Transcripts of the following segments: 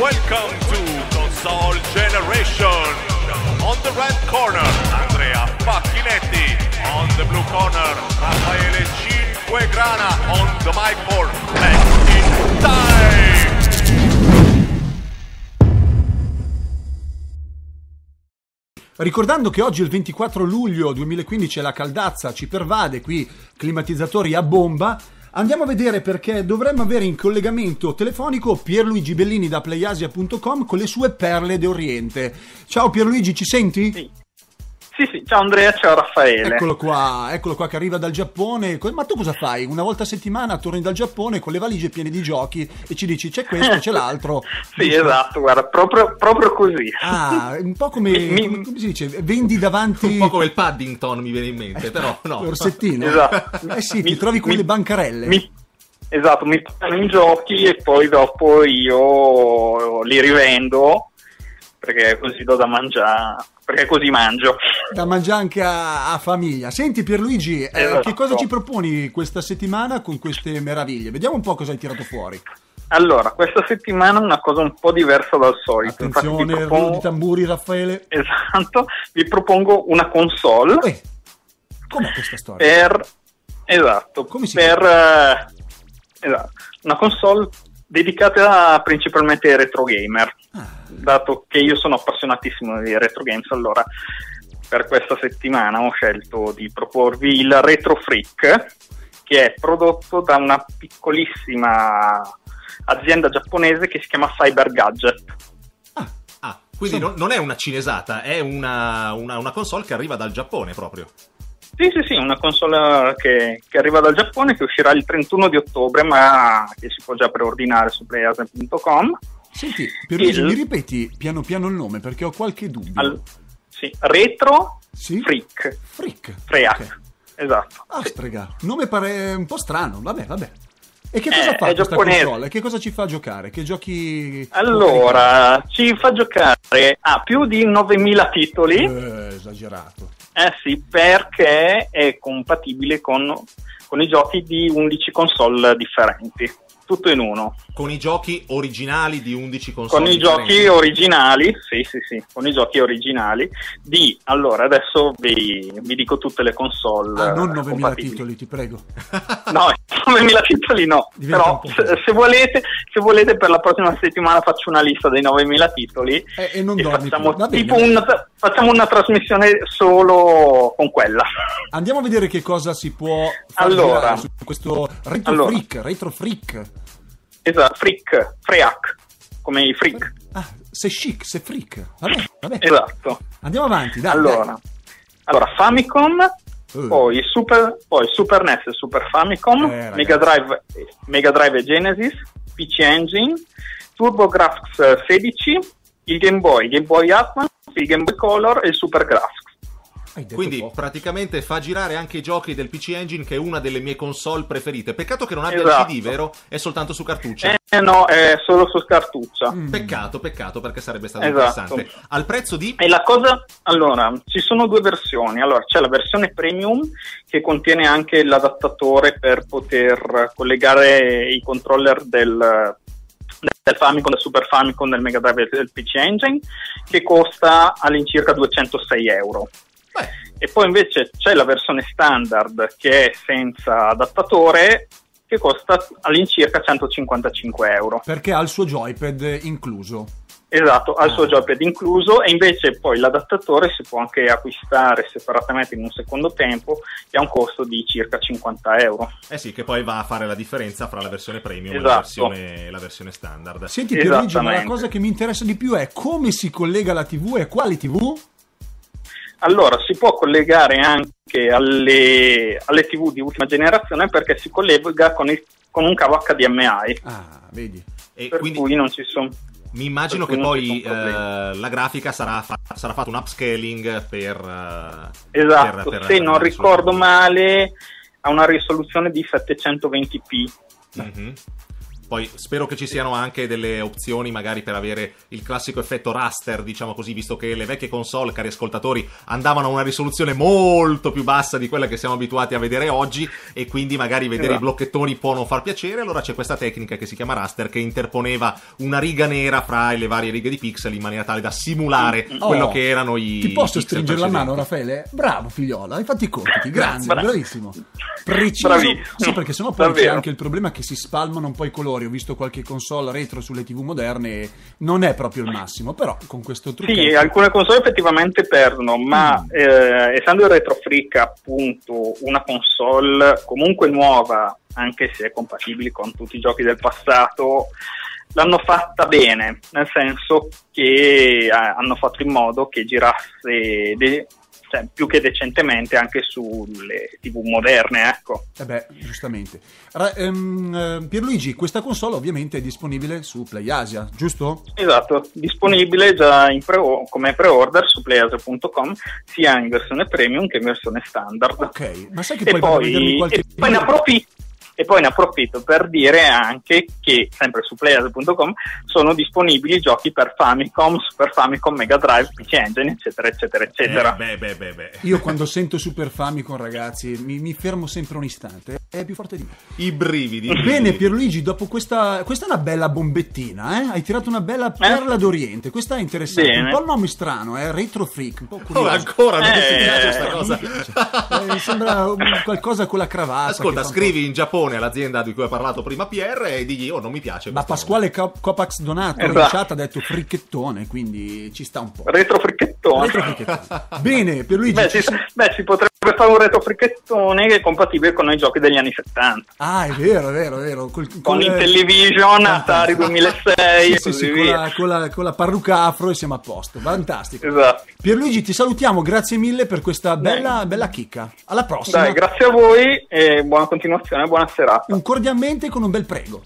Welcome to Console Generation. On the red corner, Andrea Facchinetti. On the blue corner, Raffaele Cinquegrana. On the mic for Left in Time. Ricordando che oggi il 24 luglio 2015 la caldazza ci pervade, qui climatizzatori a bomba, Andiamo a vedere perché dovremmo avere in collegamento telefonico Pierluigi Bellini da playasia.com con le sue perle d'Oriente. Ciao Pierluigi, ci senti? Sì. Sì, sì, ciao Andrea, ciao Raffaele. Eccolo qua, eccolo qua che arriva dal Giappone. Ma tu cosa fai? Una volta a settimana torni dal Giappone con le valigie piene di giochi e ci dici c'è questo, c'è l'altro. sì, dici, esatto, guarda, proprio, proprio, così. Ah, un po' come, mi, come, come si dice, vendi davanti... Un po' come il Paddington mi viene in mente, eh, però no. L'orsettino. Esatto. Eh sì, mi, ti trovi con le bancarelle. Mi, esatto, mi portano in giochi e poi dopo io li rivendo perché così do da mangiare, perché così mangio. Da mangiare anche a, a famiglia. Senti Pierluigi, esatto. eh, che esatto. cosa ci proponi questa settimana con queste meraviglie? Vediamo un po' cosa hai tirato fuori. Allora, questa settimana una cosa un po' diversa dal solito. Attenzione, Infatti, propongo... di tamburi, Raffaele. Esatto, vi propongo una console. Eh, com'è questa storia? Per... Esatto, Come si per... Eh, esatto. Una console dedicata principalmente ai retro gamer. Ah dato che io sono appassionatissimo di retro games, allora per questa settimana ho scelto di proporvi il Retro Freak, che è prodotto da una piccolissima azienda giapponese che si chiama Cyber Gadget. Ah, ah quindi sì. no, non è una cinesata, è una, una, una, console che arriva dal Giappone proprio. Sì, sì, sì, una console che, che, arriva dal Giappone che uscirà il 31 di ottobre, ma che si può già preordinare su playasen.com. Senti, Pierluigi, il... mi ripeti piano piano il nome perché ho qualche dubbio. All... Sì, Retro sì? Freak. Freak. Freak. Okay. Esatto. Astrega, sì. nome pare un po' strano, vabbè, vabbè. E che cosa eh, fa questa console? Che cosa ci fa giocare? Che giochi... Allora, ci fa giocare a più di 9000 titoli. Eh, esagerato. Eh sì, perché è compatibile con, con i giochi di 11 console differenti tutto in uno. Con i giochi originali di 11 console? Con i differenti. giochi originali, sì, sì, sì, con i giochi originali di, allora, adesso vi, vi dico tutte le console. Ah, non 9.000 titoli, ti prego. no, 9.000 titoli no, Diventa però se, se, volete, se volete per la prossima settimana faccio una lista dei 9.000 titoli eh, e, non e facciamo, tipo una, facciamo una trasmissione solo con quella. Andiamo a vedere che cosa si può fare allora, su questo Retro allora. Freak, Retro Freak. Esatto, freak, freak, come i freak. Ah, sei chic, sei freak. Vabbè, vabbè. Esatto. Andiamo avanti, dai. Allora, dai. allora Famicom, uh. poi, Super, poi Super NES e Super Famicom, eh, Mega, Drive, Mega Drive e Genesis, PC Engine, TurboGrafx 16, eh, il Game Boy, Game Boy Atmos, il Game Boy Color e il Super Graph. Quindi poco. praticamente fa girare anche i giochi del PC Engine, che è una delle mie console preferite. Peccato che non abbia esatto. il CD, vero? È soltanto su cartuccia. Eh no, è solo su cartuccia. Mm. Peccato, peccato, perché sarebbe stato esatto. interessante. Al prezzo di... E la cosa... Allora, ci sono due versioni. Allora, c'è la versione premium che contiene anche l'adattatore per poter collegare i controller del del Famicom, del Super Famicom, del Mega Drive del PC Engine, che costa all'incirca 206 euro. Beh. E poi invece c'è la versione standard che è senza adattatore che costa all'incirca 155 euro. Perché ha il suo joypad incluso. Esatto, ha il suo ah. joypad incluso e invece poi l'adattatore si può anche acquistare separatamente in un secondo tempo e ha un costo di circa 50 euro. Eh sì, che poi va a fare la differenza fra la versione premium esatto. e la esatto. versione, la versione, standard. Senti Pierluigi, ma la cosa che mi interessa di più è come si collega la TV e quale TV? Allora, si può collegare anche alle, alle TV di ultima generazione perché si collega con, il, con un cavo HDMI. Ah, vedi. E per quindi... cui non ci sono... Mi immagino che poi eh, la grafica sarà, fa- sarà fatto un upscaling per... Uh, esatto, per, per, se per non ricordo male ha una risoluzione di 720p. Mm-hmm. Poi spero che ci siano anche delle opzioni magari per avere il classico effetto raster, diciamo così, visto che le vecchie console, cari ascoltatori, andavano a una risoluzione molto più bassa di quella che siamo abituati a vedere oggi e quindi magari vedere eh, i esatto. blocchettoni può non far piacere, allora c'è questa tecnica che si chiama raster che interponeva una riga nera fra le varie righe di pixel in maniera tale da simulare mm, mm. oh, quello che erano i Ti posso stringere precedenti. la mano, Raffaele? Bravo figliola, hai fatto i compiti, grazie, Bra- bravissimo. Preciso, Bravissimo. sì, perché sennò poi Davvero. c'è anche il problema che si spalmano un po' i colori fuori, ho visto qualche console retro sulle TV moderne, non è proprio il massimo, però con questo trucco... Sì, alcune console effettivamente perdono, ma mm. eh, essendo il retro freak appunto una console comunque nuova, anche se compatibile con tutti i giochi del passato, l'hanno fatta bene, nel senso che eh, hanno fatto in modo che girasse de- cioè, più che decentemente anche sulle TV moderne. Ecco. Eh beh, giustamente. Ra- ehm, eh, Pierluigi, questa console ovviamente è disponibile su PlayAsia, giusto? Esatto, disponibile già pre- come pre-order su playasia.com sia in versione premium che in versione standard. Ok, ma sai che e poi, poi, qualche... poi ne approfitto e poi ne approfitto per dire anche che, sempre su players.com, sono disponibili giochi per Famicom, Super Famicom, Mega Drive, PC Engine, eccetera, eccetera, eccetera. Eh, beh, beh, beh, Io quando sento Super Famicom, ragazzi, mi, mi, fermo sempre un istante. È più forte di me. I brividi. Bene, Pierluigi, dopo questa... Questa è una bella bombettina, eh? Hai tirato una bella eh? perla eh? d'Oriente. Questa è interessante. Bene. Un po' il nome strano, eh? Retro Freak. Un po' oh, curioso. Oh, ancora, non eh, si piace questa cosa. Mi, eh, mi sembra qualcosa con la cravatta. Ascolta, scrivi in Giappone mattone all'azienda di cui ha parlato prima Pierre e digli oh non mi piace. Ma Pasquale Copax Donato esatto. in chat ha detto fricchettone, quindi ci sta un po'. Retro fricchettone. Retro fricchettone. Bene, per Luigi Beh, ci, si... beh, si potrebbe fare un retro fricchettone che è compatibile con i giochi degli anni 70. Ah, è vero, è vero, è vero. Col, col, con Intellivision, eh, Atari 2006 sì, sì, con, la, con, la, con, la, parrucca afro e siamo a posto. Fantastico. Esatto. Pierluigi, ti salutiamo, grazie mille per questa bella, bella chicca. Alla prossima. Dai, grazie a voi e buona continuazione, buona serata serata. Concordiamente con un bel prego.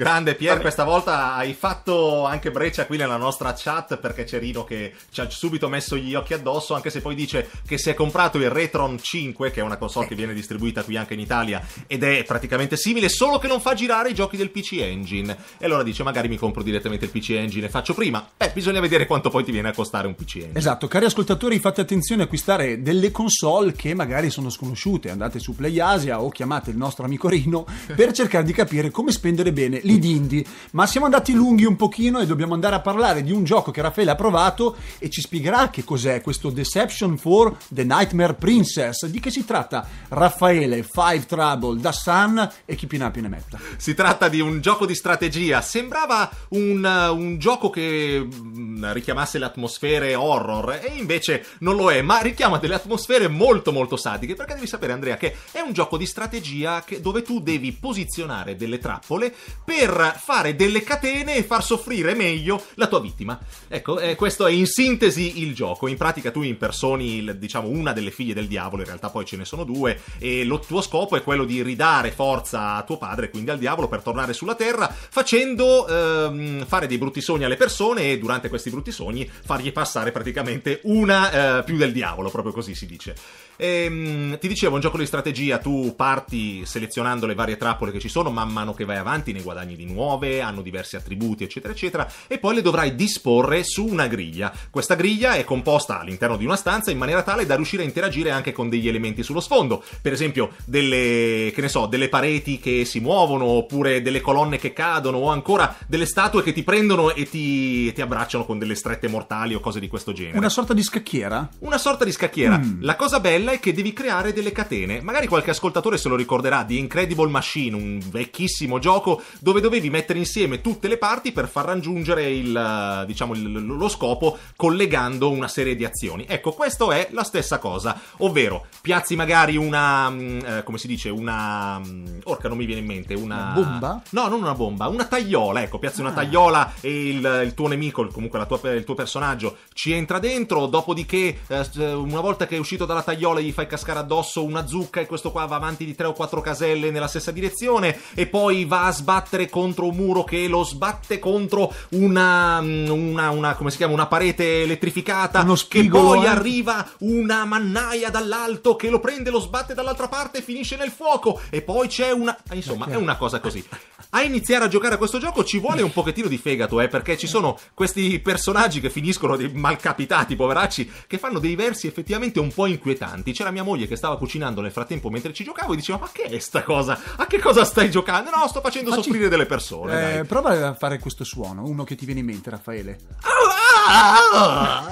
Grande Pier, Vabbè. questa volta hai fatto anche breccia qui nella nostra chat perché c'è Rino che ci ha subito messo gli occhi addosso, anche se poi dice che si è comprato il Retron 5, che è una console che viene distribuita qui anche in Italia ed è praticamente simile, solo che non fa girare i giochi del PC Engine. E allora dice magari mi compro direttamente il PC Engine e faccio prima. Beh, bisogna vedere quanto poi ti viene a costare un PC Engine. Esatto, cari ascoltatori, fate attenzione a acquistare delle console che magari sono sconosciute, andate su PlayAsia o chiamate il nostro amico Rino per cercare di capire come spendere bene lì d'indi. Ma siamo andati lunghi un pochino e dobbiamo andare a parlare di un gioco che Raffaele ha provato e ci spiegherà che cos'è questo Deception for the Nightmare Princess. Di che si tratta? Raffaele, Five Trouble, Da Sun e chi più ne ha più ne metta. Si tratta di un gioco di strategia. Sembrava un, uh, un gioco che mm, richiamasse le atmosfere horror e invece non lo è, ma richiama delle atmosfere molto molto sadiche perché devi sapere Andrea che è un gioco di strategia che, dove tu devi posizionare delle trappole per per fare delle catene e far soffrire meglio la tua vittima. Ecco, eh, questo è in sintesi il gioco. In pratica tu impersoni, il, diciamo, una delle figlie del diavolo, in realtà poi ce ne sono due, e lo tuo scopo è quello di ridare forza a tuo padre, quindi al diavolo, per tornare sulla terra, facendo ehm, fare dei brutti sogni alle persone e durante questi brutti sogni fargli passare praticamente una eh, più del diavolo, proprio così si dice. E, ehm, ti dicevo, un gioco di strategia, tu parti selezionando le varie trappole che ci sono, man mano che vai avanti ne guadagni di nuove, hanno diversi attributi, eccetera, eccetera, e poi le dovrai disporre su una griglia. Questa griglia è composta all'interno di una stanza in maniera tale da riuscire a interagire anche con degli elementi sullo sfondo, per esempio delle, che ne so, delle pareti che si muovono, oppure delle colonne che cadono, o ancora delle statue che ti prendono e ti, ti abbracciano con delle strette mortali o cose di questo genere. Una sorta di scacchiera? Una sorta di scacchiera. Mm. La cosa bella è che devi creare delle catene. Magari qualche ascoltatore se lo ricorderà di Incredible Machine, un vecchissimo gioco dove dovevi mettere insieme tutte le parti per far raggiungere il, eh, diciamo, il, lo scopo collegando una serie di azioni. Ecco, questo è la stessa cosa, ovvero piazzi magari una, mm, eh, come si dice, una... Mm, orca non mi viene in mente, una... una bomba? No, non una bomba, una tagliola, ecco, piazzi ah. una tagliola e il, il tuo nemico, comunque tua, il tuo personaggio, ci entra dentro, dopodiché eh, una volta che è uscito dalla tagliola scuola, gli fai cascare addosso una zucca e questo qua va avanti di tre o quattro caselle nella stessa direzione e poi va a sbattere contro un muro che lo sbatte contro una, mm, una, una come si chiama, una parete elettrificata Uno che poi eh? arriva una mannaia dall'alto che lo prende, lo sbatte dall'altra parte e finisce nel fuoco e poi c'è una... insomma okay. è una cosa così a iniziare a giocare a questo gioco ci vuole un pochettino di fegato, eh, perché ci eh. sono questi personaggi che finiscono dei malcapitati, poveracci, che fanno dei versi effettivamente un po' inquietanti. C'era mia moglie che stava cucinando nel frattempo mentre ci giocavo e diceva: Ma che è sta cosa? A che cosa stai giocando? No, sto facendo Facci... soffrire delle persone. Eh, prova a fare questo suono, uno che ti viene in mente, Raffaele. Ah! ah!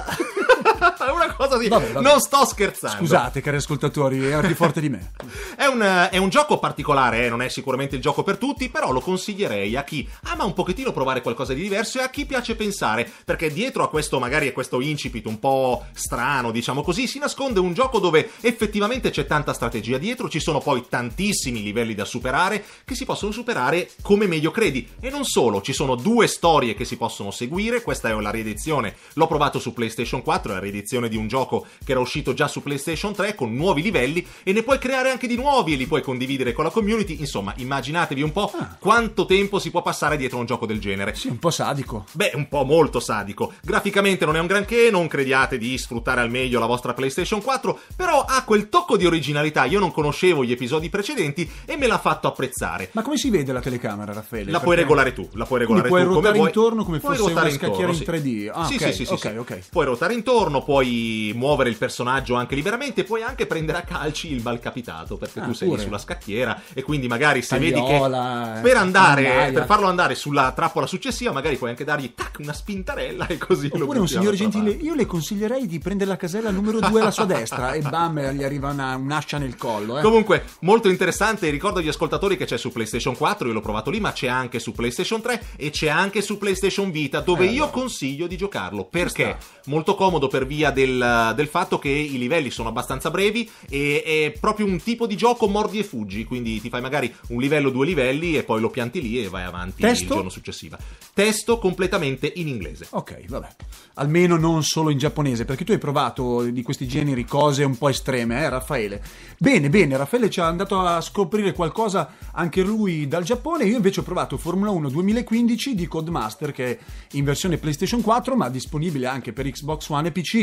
ah! è una cosa di... Vabbè, vabbè. Non sto scherzando. Scusate, cari ascoltatori, è più forte di me. è, un, eh, è, un, gioco particolare, eh? non è sicuramente il gioco per tutti, però lo consiglierei a chi ama un pochettino provare qualcosa di diverso e a chi piace pensare, perché dietro a questo magari a questo incipit un po' strano, diciamo così, si nasconde un gioco dove effettivamente c'è tanta strategia dietro, ci sono poi tantissimi livelli da superare che si possono superare come meglio credi. E non solo, ci sono due storie che si possono seguire, questa è la riedizione, l'ho provato su PlayStation 4 e riedizione di un gioco che era uscito già su PlayStation 3 con nuovi livelli e ne puoi creare anche di nuovi e li puoi condividere con la community. Insomma, immaginatevi un po' ah. quanto tempo si può passare dietro a un gioco del genere. Sì, un po' sadico. Beh, un po' molto sadico. Graficamente non è un granché, non crediate di sfruttare al meglio la vostra PlayStation 4, però ha quel tocco di originalità. Io non conoscevo gli episodi precedenti e me l'ha fatto apprezzare. Ma come si vede la telecamera, Raffaele? La Perché... puoi regolare tu, la puoi regolare puoi tu come vuoi. Puoi ruotare intorno come puoi fosse una scacchiera sì. in 3D. Ah, sì, okay, sì, sì, okay, sì. Okay. Puoi ruotare intorno potranno poi muovere il personaggio anche liberamente puoi anche prendere a calci il malcapitato perché ah, tu sei pure. lì sulla scacchiera e quindi magari se Tagliola, vedi che per andare eh, per farlo andare sulla trappola successiva magari puoi anche dargli tac una spintarella e così oppure un signore gentile io le consiglierei di prendere la casella numero 2 alla sua destra e bam gli arriva una, un'ascia nel collo eh. comunque molto interessante ricordo agli ascoltatori che c'è su PlayStation 4 io l'ho provato lì ma c'è anche su PlayStation 3 e c'è anche su PlayStation Vita dove eh, io allora. consiglio di giocarlo perché molto comodo per via del, del, fatto che i livelli sono abbastanza brevi e è proprio un tipo di gioco mordi e fuggi, quindi ti fai magari un livello, due livelli e poi lo pianti lì e vai avanti Testo? il giorno successivo. Testo completamente in inglese. Ok, vabbè. Almeno non solo in giapponese, perché tu hai provato di questi generi cose un po' estreme, eh Raffaele? Bene, bene, Raffaele ci ha andato a scoprire qualcosa anche lui dal Giappone, io invece ho provato Formula 1 2015 di Codemaster che è in versione PlayStation 4 ma disponibile anche per Xbox One e PC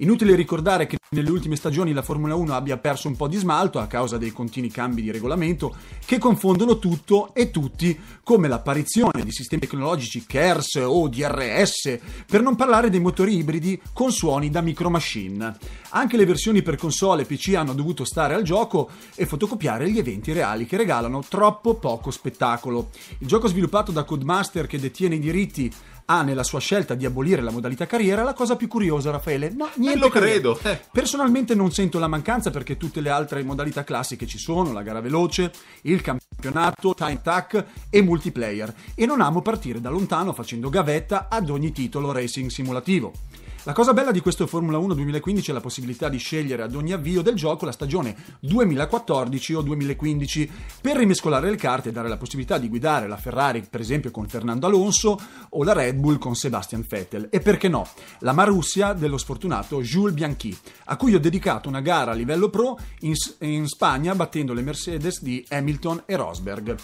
Inutile ricordare che nelle ultime stagioni la Formula 1 abbia perso un po' di smalto a causa dei continui cambi di regolamento che confondono tutto e tutti, come l'apparizione di sistemi tecnologici KERS o DRS, per non parlare dei motori ibridi con suoni da micro machine. Anche le versioni per console e PC hanno dovuto stare al gioco e fotocopiare gli eventi reali che regalano troppo poco spettacolo. Il gioco sviluppato da Codemaster che detiene i diritti ha ah, nella sua scelta di abolire la modalità carriera la cosa più curiosa, Raffaele. No, eh, niente. Eh, lo credo. credo. Personalmente non sento la mancanza perché tutte le altre modalità classiche ci sono, la gara veloce, il campionato, time tack e multiplayer. E non amo partire da lontano facendo gavetta ad ogni titolo racing simulativo. La cosa bella di questo Formula 1 2015 è la possibilità di scegliere ad ogni avvio del gioco la stagione 2014 o 2015 per rimescolare le carte e dare la possibilità di guidare la Ferrari per esempio con Fernando Alonso o la Red Bull con Sebastian Vettel e perché no, la Marussia dello sfortunato Jules Bianchi, a cui ho dedicato una gara a livello pro in, in Spagna battendo le Mercedes di Hamilton e Rosberg.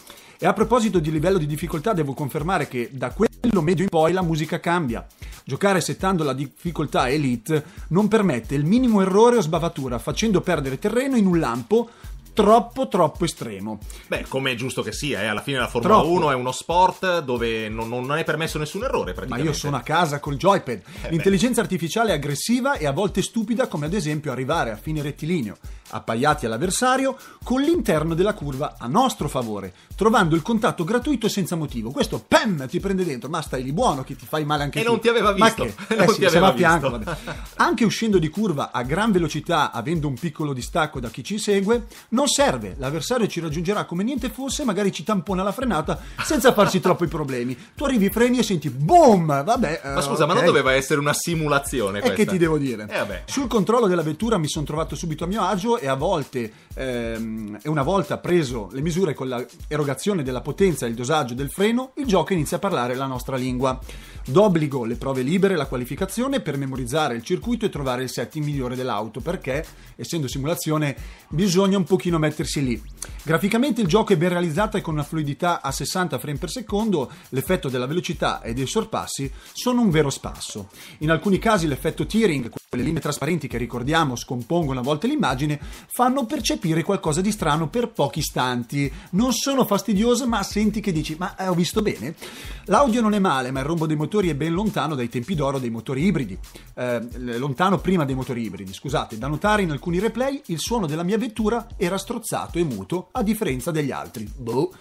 E a proposito di livello di difficoltà, devo confermare che da quello medio in poi la musica cambia. Giocare settando la difficoltà Elite non permette il minimo errore o sbavatura, facendo perdere terreno in un lampo troppo troppo estremo. Beh, come è giusto che sia, eh? alla fine la Formula troppo. 1 è uno sport dove non, non, è permesso nessun errore Ma io sono a casa col joypad. Eh L'intelligenza beh. artificiale è aggressiva e a volte stupida come ad esempio arrivare a fine rettilineo, appaiati all'avversario, con l'interno della curva a nostro favore, trovando il contatto gratuito e senza motivo. Questo PEM ti prende dentro, ma stai lì buono che ti fai male anche e tu. E non ti aveva visto. Ma che? Eh sì, aveva visto. anche uscendo di curva a gran velocità, avendo un piccolo distacco da chi ci segue, non non serve, l'avversario ci raggiungerà come niente fosse, magari ci tampona la frenata senza farsi troppi problemi. Tu arrivi, freni e senti boom, vabbè. Eh, ma scusa, okay. ma non doveva essere una simulazione E che ti devo dire? Eh, Sul controllo della vettura mi sono trovato subito a mio agio e a volte ehm, e una volta preso le misure con l'erogazione della potenza e il dosaggio del freno, il gioco inizia a parlare la nostra lingua. D'obbligo le prove libere, la qualificazione per memorizzare il circuito e trovare il setting migliore dell'auto perché essendo simulazione bisogna un pochino pochettino mettersi lì. Graficamente il gioco è ben realizzato e con una fluidità a 60 frame per secondo l'effetto della velocità e dei sorpassi sono un vero spasso. In alcuni casi l'effetto tearing, quelle linee trasparenti che ricordiamo scompongono a volte l'immagine, fanno percepire qualcosa di strano per pochi istanti. Non sono fastidioso, ma senti che dici, ma eh, ho visto bene? L'audio non è male, ma il rombo dei motori è ben lontano dai tempi d'oro dei motori ibridi, eh, lontano prima dei motori ibridi, scusate. Da notare in alcuni replay il suono della mia vettura era strozzato e muto, a differenza degli altri. Boh.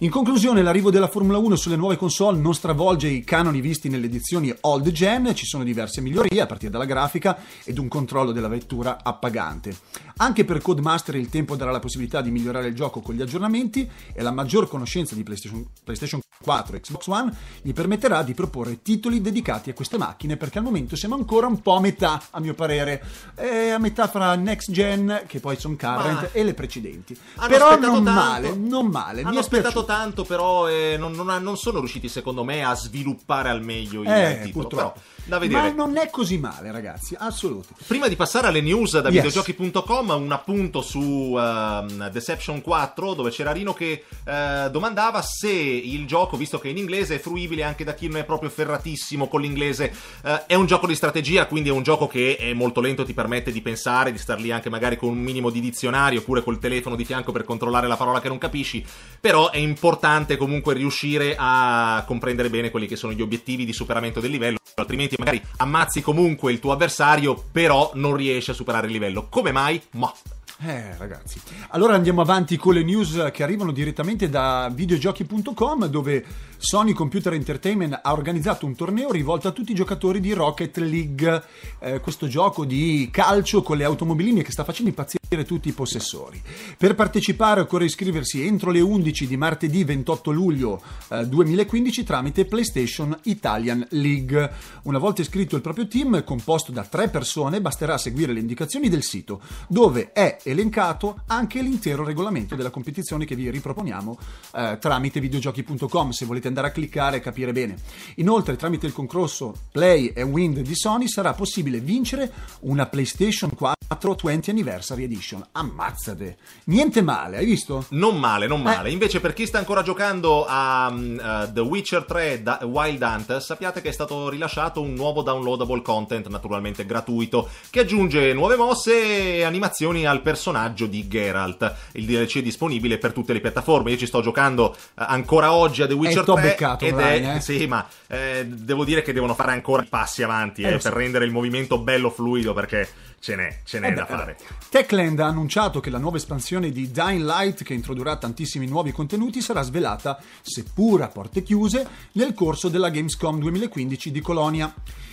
In conclusione, l'arrivo della Formula 1 sulle nuove console non stravolge i canoni visti nelle edizioni old gen, ci sono diverse migliorie a partire dalla grafica ed un controllo della vettura appagante. Anche per Codemaster il tempo darà la possibilità di migliorare il gioco con gli aggiornamenti e la maggior conoscenza di PlayStation, PlayStation 4 Xbox One gli permetterà di proporre titoli dedicati a queste macchine perché al momento siamo ancora un po' a metà a mio parere è a metà fra next gen che poi sono current Ma... e le precedenti però non tanto. male non male hanno mi aspettato piaciuto. tanto però eh, non, non, non, sono riusciti secondo me a sviluppare al meglio il eh, titolo però, da vedere. ma non è così male ragazzi assoluti prima di passare alle news da yes. videogiochi.com un appunto su uh, Deception 4 dove c'era Rino che uh, domandava se il gioco gioco, visto che in inglese, è fruibile anche da chi non è proprio ferratissimo con l'inglese. Eh, è un gioco di strategia, quindi è un gioco che è molto lento, ti permette di pensare, di star lì anche magari con un minimo di dizionario oppure col telefono di fianco per controllare la parola che non capisci. Però è importante comunque riuscire a comprendere bene quelli che sono gli obiettivi di superamento del livello, altrimenti magari ammazzi comunque il tuo avversario, però non riesci a superare il livello. Come mai? Ma eh, ragazzi. Allora andiamo avanti con le news che arrivano direttamente da videogiochi.com dove Sony Computer Entertainment ha organizzato un torneo rivolto a tutti i giocatori di Rocket League, eh, questo gioco di calcio con le automobiline che sta facendo impazzire tutti i possessori. Per partecipare occorre iscriversi entro le 11 di martedì 28 luglio eh, 2015 tramite PlayStation Italian League. Una volta iscritto il proprio team, composto da tre persone, basterà seguire le indicazioni del sito, dove è elencato anche l'intero regolamento della competizione che vi riproponiamo eh, tramite videogiochi.com. Se volete andare a cliccare e capire bene. Inoltre, tramite il concorso Play e Wind di Sony sarà possibile vincere una PlayStation 4 20 Anniversary Edition. Ammazzate! Niente male, hai visto? Non male, non eh. male. Eh. Invece, per chi sta ancora giocando a uh, The Witcher 3 da- Wild Hunt, sappiate che è stato rilasciato un nuovo downloadable content, naturalmente gratuito, che aggiunge nuove mosse e animazioni al personaggio di Geralt. Il DLC è disponibile per tutte le piattaforme. Io ci sto giocando eh, ancora oggi a The Witcher 3 beccato, Brian, è, eh. Sì, ma eh, devo dire che devono fare ancora passi avanti eh, eh per so. rendere il movimento bello fluido perché ce n'è, ce n'è eh beh, da fare. Techland ha annunciato che la nuova espansione di Dying Light, che introdurrà tantissimi nuovi contenuti, sarà svelata, seppur a porte chiuse, nel corso della Gamescom 2015 di Colonia.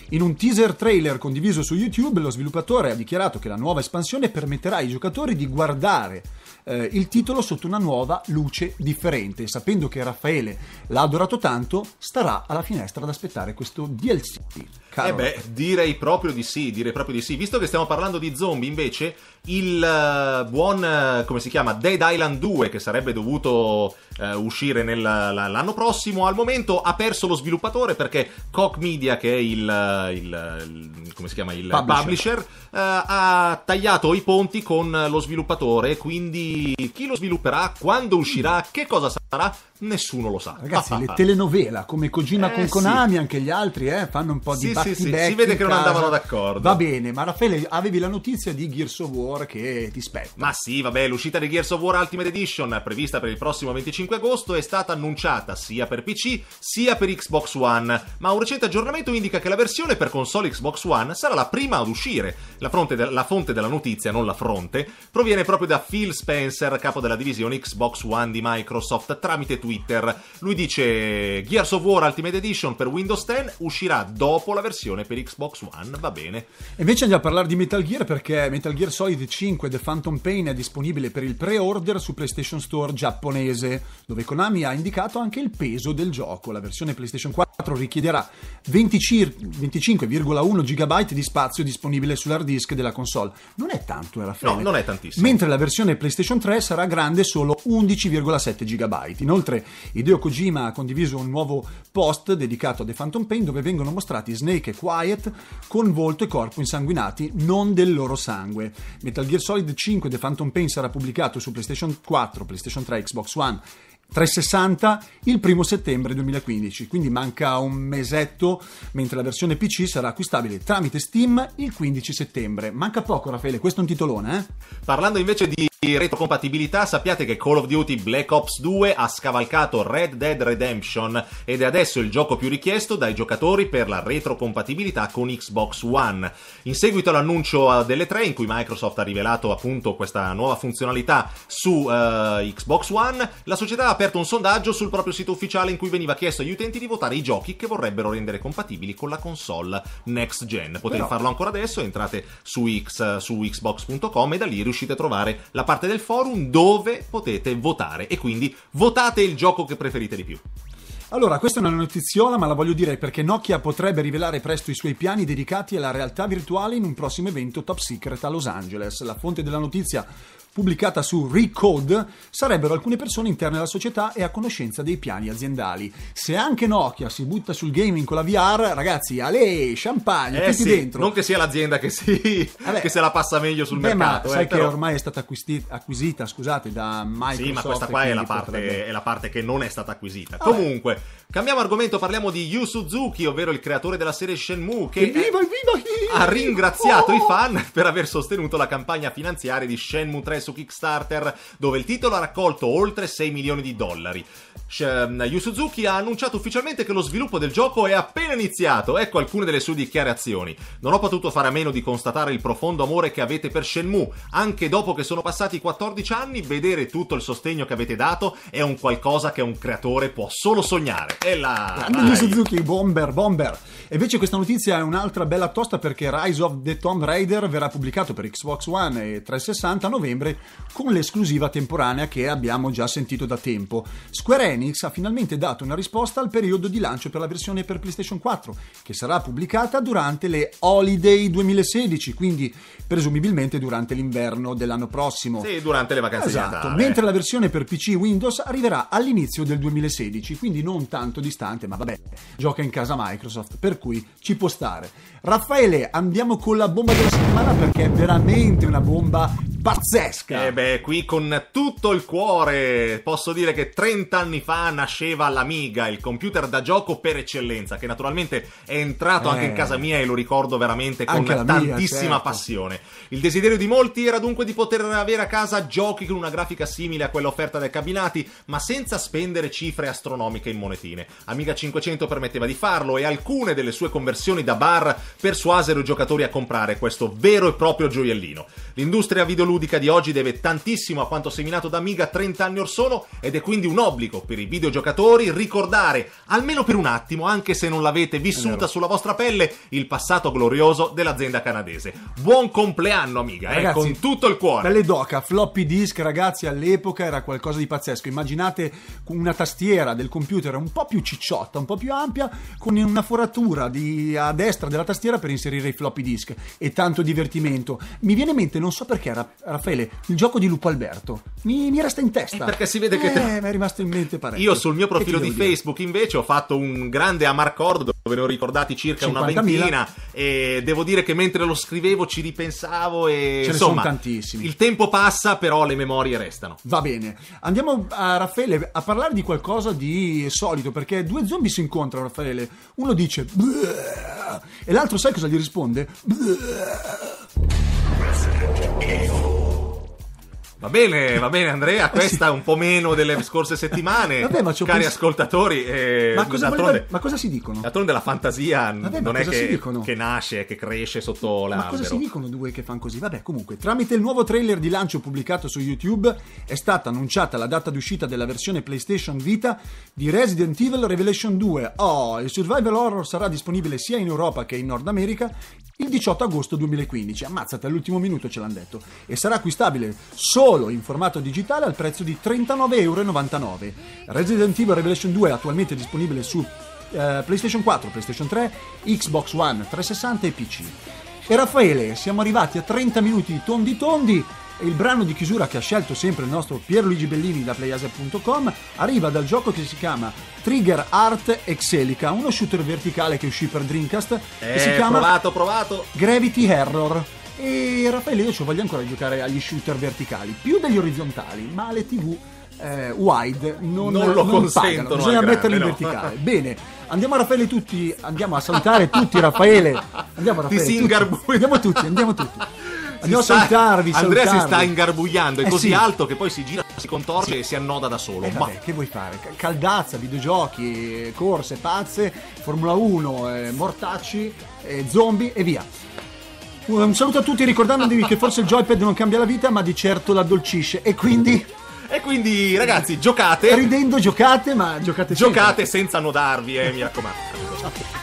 In un teaser trailer condiviso su YouTube, lo sviluppatore ha dichiarato che la nuova espansione permetterà ai giocatori di guardare eh, il titolo sotto una nuova luce differente, sapendo che Raffaele l'ha adorato tanto, starà alla finestra ad aspettare questo DLC. Eh Caro. Eh beh, direi proprio di sì, direi proprio di sì. Visto che stiamo parlando di zombie, invece, il uh, buon, uh, come si chiama, Dead Island 2, che sarebbe dovuto uh, uscire nel, l'anno prossimo, al momento ha perso lo sviluppatore perché Koch Media, che è il, il, il come si chiama, il publisher, publisher ha tagliato i ponti con lo sviluppatore, quindi chi lo svilupperà, quando uscirà, che cosa sarà? nessuno lo sa. Ragazzi, le telenovela come Cogina eh, con Konami, sì. anche gli altri eh, fanno un po' di sì, back sì, back Si vede che non andavano d'accordo. Va bene, ma Raffaele, avevi la notizia di Gears of War che ti spetta. Ma sì, vabbè, l'uscita di Gears of War Ultimate Edition, prevista per il prossimo 25 agosto, è stata annunciata sia per PC sia per Xbox One. Ma un recente aggiornamento indica che la versione per console Xbox One sarà la prima ad uscire. La, de- la fonte della notizia, non la fronte, proviene proprio da Phil Spencer, capo della divisione Xbox One di Microsoft tramite Twitter. Lui dice Gears of War Ultimate Edition per Windows 10 uscirà dopo la versione per Xbox One, va bene. E invece andiamo a parlare di Metal Gear perché Metal Gear Solid 5 The Phantom Pain è disponibile per il pre-order su PlayStation Store giapponese, dove Konami ha indicato anche il peso del gioco. La versione PlayStation 4 richiederà 25,1 GB di spazio disponibile sull'hard disk della console. Non è tanto, Raffaele. No, non è tantissimo. Mentre la versione PlayStation 3 sarà grande solo 11,7 GB. Light. Inoltre Hideo Kojima ha condiviso un nuovo post dedicato a The Phantom Pain dove vengono mostrati Snake e Quiet con volto e corpo insanguinati, non del loro sangue. Metal Gear Solid 5 The Phantom Pain sarà pubblicato su PlayStation 4, PlayStation 3, Xbox One 360 il primo settembre 2015, quindi manca un mesetto, mentre la versione PC sarà acquistabile tramite Steam il 15 settembre. Manca poco, Raffaele, questo è un titolone, eh? Parlando invece di retrocompatibilità, sappiate che Call of Duty Black Ops 2 ha scavalcato Red Dead Redemption ed è adesso il gioco più richiesto dai giocatori per la retrocompatibilità con Xbox One. In seguito all'annuncio eh, delle tre, in cui Microsoft ha rivelato appunto questa nuova funzionalità su uh, Xbox One, la società ha aperto un sondaggio sul proprio sito ufficiale in cui veniva chiesto agli utenti di votare i giochi che vorrebbero rendere compatibili con la console next gen. Potete Però... farlo ancora adesso, entrate su, X, su xbox.com e da lì riuscite a trovare la parte parte del forum dove potete votare e quindi votate il gioco che preferite di più. Allora, questa è una notiziola, ma la voglio dire perché Nokia potrebbe rivelare presto i suoi piani dedicati alla realtà virtuale in un prossimo evento top secret a Los Angeles. La fonte della notizia pubblicata su Recode, sarebbero alcune persone interne alla società e a conoscenza dei piani aziendali. Se anche Nokia si butta sul gaming con la VR, ragazzi, ale, champagne, eh tutti sì, dentro. Non che sia l'azienda che, si, Vabbè, eh che se la passa meglio sul beh, mercato. Ma eh, sai eh, che però... ormai è stata acquisti, acquisita, scusate, da Microsoft. Sì, ma questa qua è la, parte, potrebbe... è la, parte, che non è stata acquisita. Vabbè. Comunque, Cambiamo argomento, parliamo di Yu Suzuki, ovvero il creatore della serie Shenmue, che viva, viva, ha ringraziato oh! i fan per aver sostenuto la campagna finanziaria di Shenmue 3 su Kickstarter, dove il titolo ha raccolto oltre 6 milioni di dollari. Ehm, Yu Suzuki ha annunciato ufficialmente che lo sviluppo del gioco è appena iniziato. Ecco alcune delle sue dichiarazioni. Non ho potuto fare a meno di constatare il profondo amore che avete per Shenmue. Anche dopo che sono passati 14 anni, vedere tutto il sostegno che avete dato è un qualcosa che un creatore può solo sognare. E là! Grande Suzuki, bomber, bomber! E invece questa notizia è un'altra bella tosta perché Rise of the Tomb Raider verrà pubblicato per Xbox One e 360 a novembre con l'esclusiva temporanea che abbiamo già sentito da tempo. Square Enix ha finalmente dato una risposta al periodo di lancio per la versione per PlayStation 4 che sarà pubblicata durante le Holiday 2016, quindi presumibilmente durante l'inverno dell'anno prossimo. Sì, durante le vacanze esatto, Mentre la versione per PC Windows arriverà all'inizio del 2016, quindi non tanto tanto distante, ma vabbè, gioca in casa Microsoft, per cui ci può stare. Raffaele, andiamo con la bomba della settimana perché è veramente una bomba pazzesca. E eh beh, qui con tutto il cuore posso dire che 30 anni fa nasceva l'Amiga, il computer da gioco per eccellenza, che naturalmente è entrato eh, anche in eh. casa mia e lo ricordo veramente con tantissima mia, certo. passione. Il desiderio di molti era dunque di poter avere a casa giochi con una grafica simile a quella offerta dai cabinati, ma senza spendere cifre astronomiche in monetine bene. Amiga 500 permetteva di farlo e alcune delle sue conversioni da bar persuasero i giocatori a comprare questo vero e proprio gioiellino. L'industria videoludica di oggi deve tantissimo a quanto seminato da Amiga 30 anni or sono ed è quindi un obbligo per i videogiocatori ricordare, almeno per un attimo, anche se non l'avete vissuta sulla vostra pelle, il passato glorioso dell'azienda canadese. Buon compleanno Amiga, eh, ragazzi, eh, con tutto il cuore. Belle doca, floppy disk ragazzi all'epoca era qualcosa di pazzesco. Immaginate una tastiera del computer un po' po' più cicciotta, un po' più ampia, con una foratura di, a destra della tastiera per inserire i floppy disk e tanto divertimento. Mi viene in mente, non so perché, Raffaele, il gioco di Lupo Alberto. Mi, mi resta in testa. Eh, perché si vede che... Eh, mi è rimasto in mente parecchio. Io sul mio profilo di dire? Facebook invece ho fatto un grande amarcord dove ne ho ricordati circa una ventina e devo dire che mentre lo scrivevo ci ripensavo e... Ce insomma, ne sono tantissimi. Il tempo passa, però le memorie restano. Va bene. Andiamo a Raffaele a parlare di qualcosa di solito perché due zombie si incontrano, Raffaele. Uno dice e l'altro sai cosa gli risponde? Resident Evil. Va bene, va bene Andrea, eh questa è un po' meno delle scorse settimane. Vabbè, ma cari pensato... ascoltatori, eh, ma, cosa voleva... ma, cosa si dicono? D'altronde la fantasia Vabbè, non è che, che, nasce, che cresce sotto la. Ma cosa si dicono due che fanno così? Vabbè, comunque, tramite il nuovo trailer di lancio pubblicato su YouTube è stata annunciata la data d'uscita della versione PlayStation Vita di Resident Evil Revelation 2. Oh, il survival horror sarà disponibile sia in Europa che in Nord America il 18 agosto 2015. Ammazzate, all'ultimo minuto ce l'hanno detto. E sarà acquistabile solo in formato digitale al prezzo di 39,99 euro. Resident Evil Revelation 2 è attualmente disponibile su eh, PlayStation 4, PlayStation 3, Xbox One 360 e PC. E Raffaele, siamo arrivati a 30 minuti tondi tondi il brano di chiusura che ha scelto sempre il nostro Pierluigi Bellini da playaser.com arriva dal gioco che si chiama Trigger Art Exelica, uno shooter verticale che uscì per Dreamcast eh, che si eh, chiama provato, provato. Gravity Error. E Raffaele io ci voglio ancora giocare agli shooter verticali, più degli orizzontali, ma le TV eh, wide non, non lo non consentono. Pagano. Bisogna metterli in no. verticale. Bene, andiamo a Raffaele tutti, andiamo a salutare tutti Raffaele. Andiamo a Raffaele. Ti tutti. Andiamo tutti, andiamo tutti. Andiamo a salutarvi. Andrea salutarvi. si sta ingarbugliando, è eh così sì. alto che poi si gira, si contorce sì. e si annoda da solo. Eh, Ma vabbè, che vuoi fare? Caldazza, videogiochi, corse, pazze, Formula 1, eh, mortacci, eh, zombie e via. Un saluto a tutti ricordandovi che forse il joypad non cambia la vita ma di certo l'addolcisce e quindi... E quindi ragazzi giocate... Ridendo giocate ma giocate, giocate senza... Giocate senza annodarvi eh, mi raccomando.